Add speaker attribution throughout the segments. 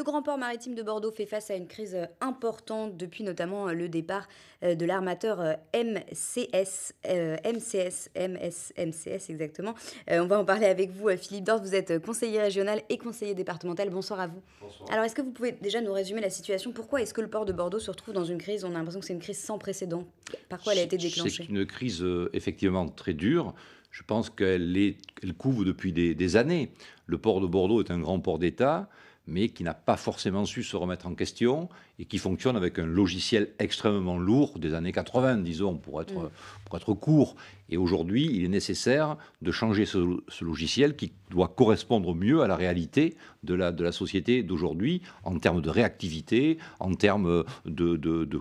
Speaker 1: Le grand port maritime de Bordeaux fait face à une crise euh, importante depuis notamment euh, le départ euh, de l'armateur MCS, MCS, MS, MCS exactement. on va en parler avec vous, Philippe Dors, Vous êtes conseiller régional et conseiller départemental. Bonsoir à vous. Bonsoir. Alors, est-ce que vous pouvez déjà nous résumer la situation Pourquoi est-ce que le port de Bordeaux se retrouve dans une crise On a l'impression que c'est une crise sans précédent. Par quoi elle a été déclenchée C'est
Speaker 2: une crise effectivement très dure. Je pense qu'elle couvre depuis des, des années. Le port de Bordeaux est un grand port d'État mais qui n'a pas forcément su se remettre en question et qui fonctionne avec un logiciel extrêmement lourd des années 80, disons, pour être, mm. pour être court. Et aujourd'hui, il est nécessaire de changer ce, logiciel qui doit correspondre mieux à la réalité de la, de la société d'aujourd'hui en termes de réactivité, en termes de, de,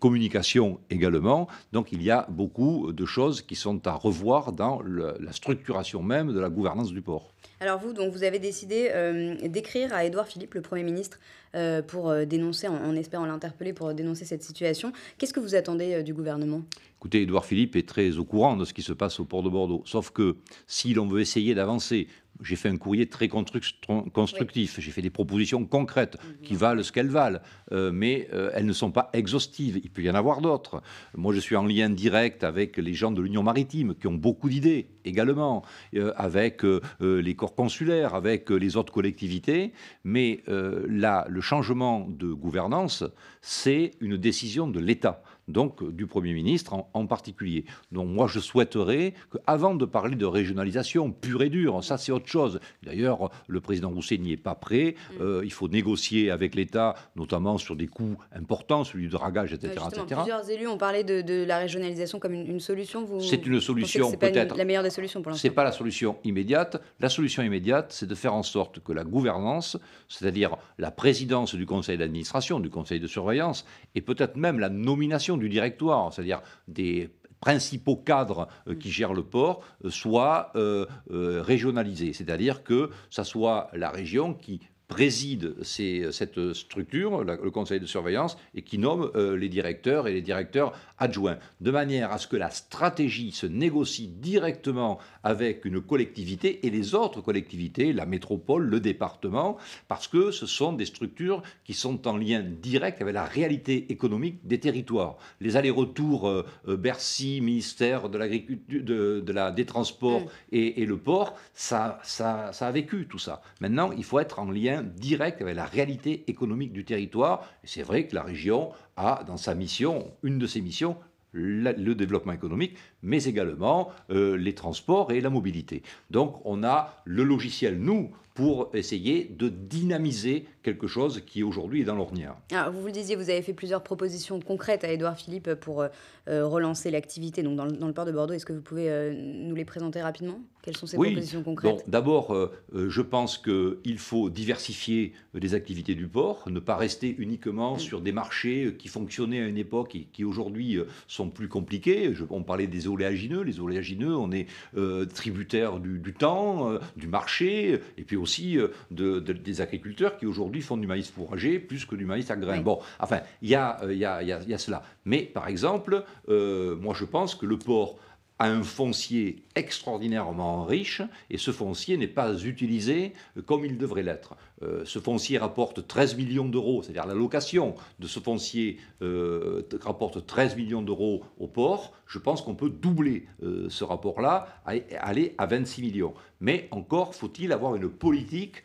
Speaker 2: communication également. Donc il y a beaucoup de choses qui sont à revoir dans la structuration même de la gouvernance du port.
Speaker 1: Alors vous, donc, vous avez décidé euh, d'écrire à Édouard Philippe, le Premier ministre, euh, pour euh, dénoncer en espère en l'interpeller pour dénoncer cette situation. Qu'est-ce que vous attendez euh, du gouvernement
Speaker 2: Écoutez, Édouard Philippe est très au courant de ce qui se passe au port de Bordeaux. Sauf que si l'on veut essayer d'avancer j'ai fait un courrier très constructif, j'ai fait des propositions concrètes mhm. qui valent ce qu'elles valent, euh, mais euh, elles ne sont pas exhaustives. Il peut y en avoir d'autres. Moi, je suis en lien direct avec les gens de l'Union maritime qui ont beaucoup d'idées également, euh, avec les corps consulaires, avec les autres collectivités. Mais là, le changement de gouvernance, c'est une décision de l'État donc euh, du Premier ministre en, particulier. Donc moi, je souhaiterais qu'avant de parler de régionalisation pure et dure, ça c'est autre chose. D'ailleurs, le président Rousset n'y est pas prêt. Mm. Euh, il faut négocier avec l'État, notamment sur des coûts importants, celui du dragage, etc. Bah, plusieurs
Speaker 1: élus ont parlé de, la régionalisation comme une, une solution. C'est une solution peut-être. La meilleure des solutions pour l'instant. C'est
Speaker 2: pas la solution immédiate. La solution immédiate, c'est de faire en sorte que la gouvernance, c'est-à-dire la présidence du conseil d'administration, du conseil de surveillance, et peut-être même la nomination du directoire, c'est-à-dire des principaux cadres euh, qui gèrent le port euh, soit euh, régionalisés, c'est-à-dire que ça soit la région qui préside cette structure, le conseil de surveillance, et qui nomme euh, les directeurs et les directeurs adjoints, de manière à ce que la stratégie se négocie directement avec une collectivité et les autres collectivités, la métropole, le département, parce que ce sont des structures qui sont en lien direct avec la réalité économique des territoires. Les allers-retours euh, euh, Bercy, ministère de l'agriculture, de, la, des transports mmh. et, le port, ça, ça a vécu tout ça. Maintenant, il faut être en lien direct avec la réalité économique du territoire. c'est vrai que la région a dans sa mission, une de ses missions, le développement économique, mais également euh, les transports et la mobilité. Donc on a le logiciel, nous, pour essayer de dynamiser quelque chose qui aujourd'hui est dans l'ornière.
Speaker 1: vous le disiez, vous avez fait plusieurs propositions concrètes à Édouard Philippe pour euh, euh, relancer l'activité donc dans, le, port de Bordeaux. Est-ce que vous pouvez nous les présenter rapidement Quelles sont ces propositions concrètes
Speaker 2: D'abord, je pense qu'il faut diversifier les activités du port, ne pas rester uniquement mm. sur des marchés qui fonctionnaient à une époque et qui aujourd'hui sont plus compliqués. on parlait des les oléagineux. Les oléagineux, on est euh, tributaire du, temps, euh, du marché, et puis aussi euh, des agriculteurs qui aujourd'hui font du maïs fourragé plus que du maïs à grains. Bon, enfin, il y a, euh, y a cela. Mais par exemple, moi je pense que le porc, un foncier extraordinairement riche et ce foncier n'est pas utilisé comme il devrait l'être. Euh, ce foncier rapporte 13 millions d'euros, c'est-à-dire la location de ce foncier euh, rapporte 13 millions d'euros au port. Je pense qu'on peut doubler euh, ce rapport-là, aller à 26 millions. Mais encore faut-il avoir une politique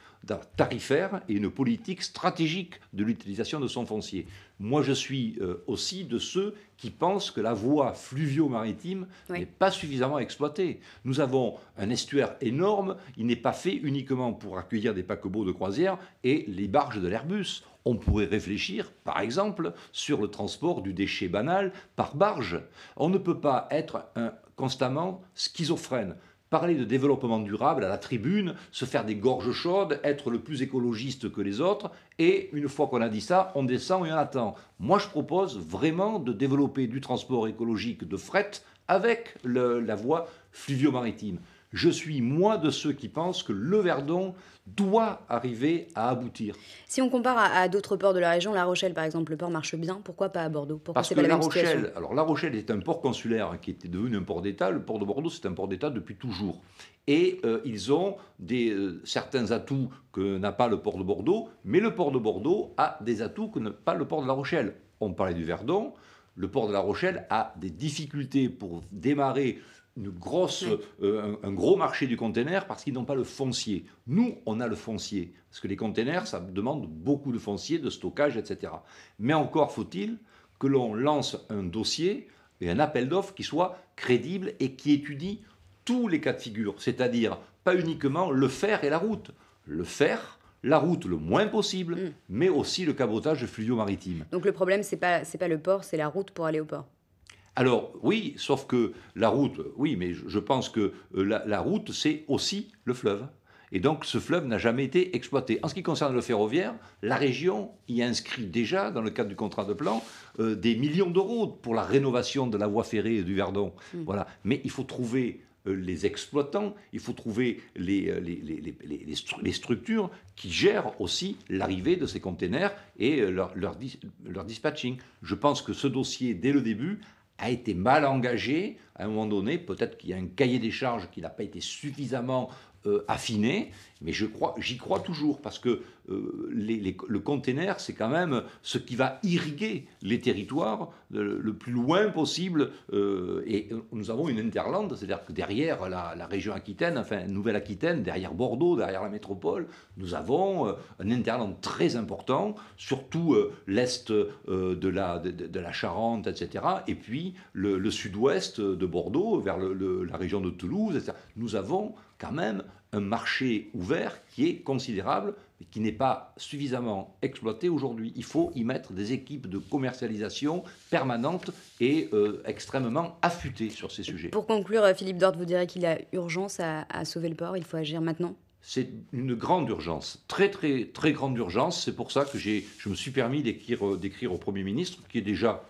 Speaker 2: tarifaire et une politique stratégique de l'utilisation de son foncier. Moi, je suis euh, aussi de ceux qui pensent que la voie fluvio-maritime n'est pas suffisamment exploitée. Nous avons un estuaire énorme, il n'est pas fait uniquement pour accueillir des paquebots de croisière et les barges de l'Airbus. On pourrait réfléchir, par exemple, sur le transport du déchet banal par barge. On ne peut pas être constamment schizophrène. Parler de développement durable à la tribune, se faire des gorges chaudes, être le plus écologiste que les autres, et une fois qu'on a dit ça, on descend et on attend. Moi, je propose vraiment de développer du transport écologique de fret avec la voie fluvio-maritime. Je suis moi de ceux qui pensent que le Verdon doit arriver à aboutir.
Speaker 1: Si on compare à, d'autres ports de la région, La Rochelle par exemple, le port marche bien, pourquoi pas à Bordeaux Parce la, Rochelle,
Speaker 2: alors La Rochelle est un port consulaire qui était devenu un port d'État. Le port de Bordeaux, c'est un port d'État depuis toujours. Et euh, ils ont des, euh, certains atouts que n'a pas le port de Bordeaux, mais le port de Bordeaux a des atouts que n'a pas le port de La Rochelle. On parlait du Verdon. Le port de La Rochelle a des difficultés pour démarrer grosse, euh, un, gros marché du container parce qu'ils n'ont pas le foncier. Nous, on a le foncier. Parce que les containers, ça demande beaucoup de foncier, de stockage, etc. Mais encore faut-il que l'on lance un dossier et un appel d'offres qui soit crédible et qui étudie tous les cas de figure. C'est-à-dire pas uniquement le fer et la route. Le fer, la route le moins possible, mm. mais aussi le cabotage fluvio maritime.
Speaker 1: Donc le problème, ce n'est pas le port, c'est la route pour aller au port
Speaker 2: alors oui, sauf que la route, oui, mais je pense que euh, la, route, c'est aussi le fleuve. Et donc ce fleuve n'a jamais été exploité. En ce qui concerne le ferroviaire, la région y inscrit déjà, dans le cadre du contrat de plan, euh, des millions d'euros pour la rénovation de la voie ferrée du Verdon. Hmm. Voilà. Mais il faut trouver euh, les exploitants, il faut trouver les, structures qui gèrent aussi l'arrivée de ces containers et leur dispatching. Je pense que ce dossier, dès le début, a été mal engagé à un moment donné, peut-être qu'il y a un cahier des charges qui n'a pas été suffisamment euh, affiné, mais je crois, j'y crois toujours parce que euh, le container, c'est quand même ce qui va irriguer les territoires le, plus loin possible. Euh, et nous avons une interlande, c'est-à-dire que derrière la, région Aquitaine, enfin Nouvelle-Aquitaine, derrière Bordeaux, derrière la métropole, nous avons un interland très important, surtout l'est de la, Charente, etc. Et puis le, le sud-ouest de de Bordeaux, vers la région de Toulouse, etc. Nous avons quand même un marché ouvert qui est considérable, mais qui n'est pas suffisamment exploité aujourd'hui. Il faut y mettre des équipes de commercialisation permanentes et euh, extrêmement affûtées sur ces sujets. Pour conclure, euh, Philippe
Speaker 1: Dort, vous direz qu'il y a urgence à, à sauver le port, il faut agir maintenant
Speaker 2: c'est une grande urgence, très très très grande urgence. C'est pour ça que je me suis permis euh, d'écrire au Premier ministre, qui est déjà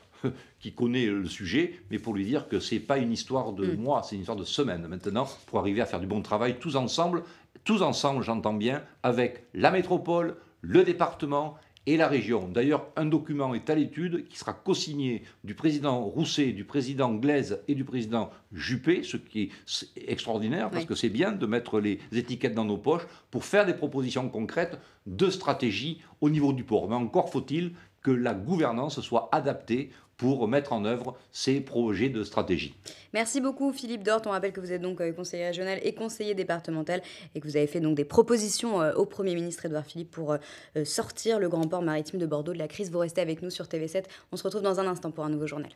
Speaker 2: qui connaît le sujet, mais pour lui dire que ce n'est pas une histoire de moi, mm. mois, c'est une histoire de semaines maintenant, pour arriver à faire du bon travail tous ensemble, tous ensemble, j'entends bien, avec la métropole, le département et la région. D'ailleurs, un document est à l'étude qui sera co-signé du président Rousset, du président Glaise et du président Juppé, ce qui est extraordinaire parce que c'est bien de mettre les étiquettes dans nos poches pour faire des propositions concrètes de stratégie au niveau du port. Mais encore faut-il que la gouvernance soit adaptée pour mettre en œuvre ces projets de stratégie.
Speaker 1: Merci beaucoup Philippe Dort. On rappelle que vous êtes donc euh, conseiller régional et conseiller départemental et que vous avez fait donc des propositions euh, au Premier ministre Édouard Philippe pour euh, sortir le grand port maritime de Bordeaux de la crise. Vous restez avec nous sur TV7. On se retrouve dans un instant pour un nouveau journal.